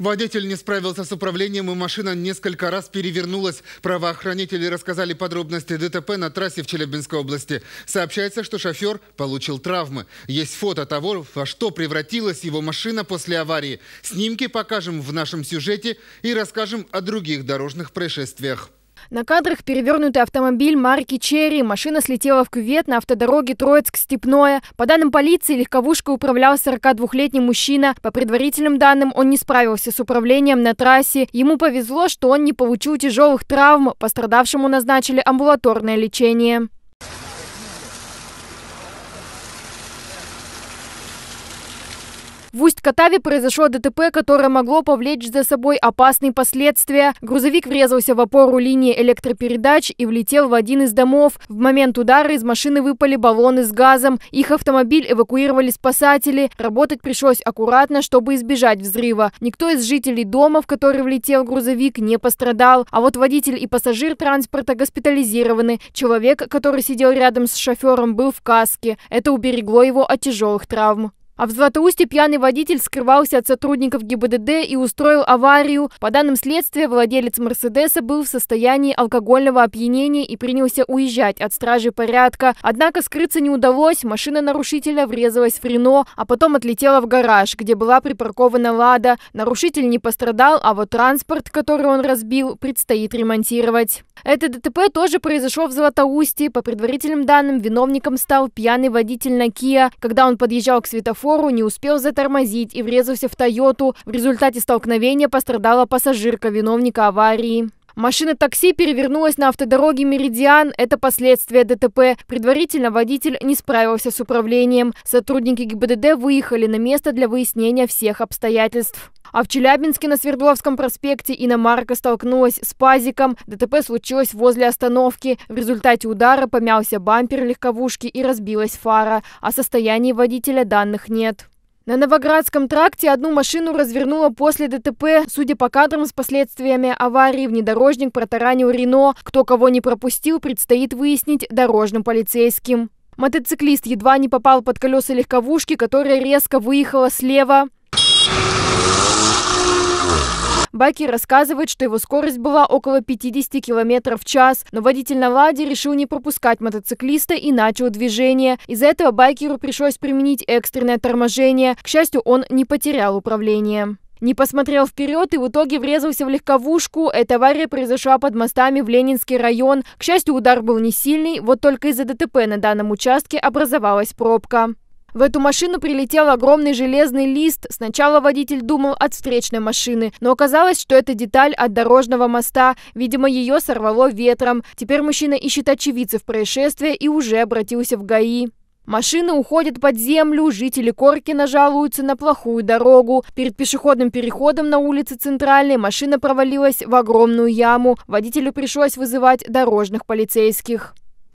Водитель не справился с управлением, и машина несколько раз перевернулась. Правоохранители рассказали подробности ДТП на трассе в Челябинской области. Сообщается, что шофер получил травмы. Есть фото того, во что превратилась его машина после аварии. Снимки покажем в нашем сюжете и расскажем о других дорожных происшествиях. На кадрах перевернутый автомобиль марки «Черри». Машина слетела в кювет на автодороге Троицк-Степное. По данным полиции, легковушкой управлял 42-летний мужчина. По предварительным данным, он не справился с управлением на трассе. Ему повезло, что он не получил тяжелых травм. Пострадавшему назначили амбулаторное лечение. В Усть-Катаве произошло ДТП, которое могло повлечь за собой опасные последствия. Грузовик врезался в опору линии электропередач и влетел в один из домов. В момент удара из машины выпали баллоны с газом. Их автомобиль эвакуировали спасатели. Работать пришлось аккуратно, чтобы избежать взрыва. Никто из жителей дома, в который влетел грузовик, не пострадал. А вот водитель и пассажир транспорта госпитализированы. Человек, который сидел рядом с шофером, был в каске. Это уберегло его от тяжелых травм. А в Златоусте пьяный водитель скрывался от сотрудников ГИБДД и устроил аварию. По данным следствия, владелец «Мерседеса» был в состоянии алкогольного опьянения и принялся уезжать от стражи порядка. Однако скрыться не удалось, машина нарушителя врезалась в Рено, а потом отлетела в гараж, где была припаркована «Лада». Нарушитель не пострадал, а вот транспорт, который он разбил, предстоит ремонтировать. Это ДТП тоже произошло в Златоусте. По предварительным данным, виновником стал пьяный водитель на Kia. Когда он подъезжал к светофору, фору, не успел затормозить и врезался в Тойоту. В результате столкновения пострадала пассажирка виновника аварии. Машина такси перевернулась на автодороге «Меридиан». Это последствия ДТП. Предварительно водитель не справился с управлением. Сотрудники ГИБДД выехали на место для выяснения всех обстоятельств. А в Челябинске на Свердловском проспекте иномарка столкнулась с пазиком. ДТП случилось возле остановки. В результате удара помялся бампер легковушки и разбилась фара. О состоянии водителя данных нет. На Новоградском тракте одну машину развернуло после ДТП. Судя по кадрам с последствиями аварии, внедорожник протаранил Рено. Кто кого не пропустил, предстоит выяснить дорожным полицейским. Мотоциклист едва не попал под колеса легковушки, которая резко выехала слева. Баки рассказывает, что его скорость была около 50 км в час, но водитель на «Ладе» решил не пропускать мотоциклиста и начал движение. Из-за этого байкеру пришлось применить экстренное торможение. К счастью, он не потерял управление. Не посмотрел вперед и в итоге врезался в легковушку. Эта авария произошла под мостами в Ленинский район. К счастью, удар был не сильный, вот только из-за ДТП на данном участке образовалась пробка. В эту машину прилетел огромный железный лист. Сначала водитель думал от встречной машины, но оказалось, что это деталь от дорожного моста. Видимо, ее сорвало ветром. Теперь мужчина ищет очевидцев происшествия и уже обратился в ГАИ. Машины уходят под землю, жители Коркина жалуются на плохую дорогу. Перед пешеходным переходом на улице Центральной машина провалилась в огромную яму. Водителю пришлось вызывать дорожных полицейских.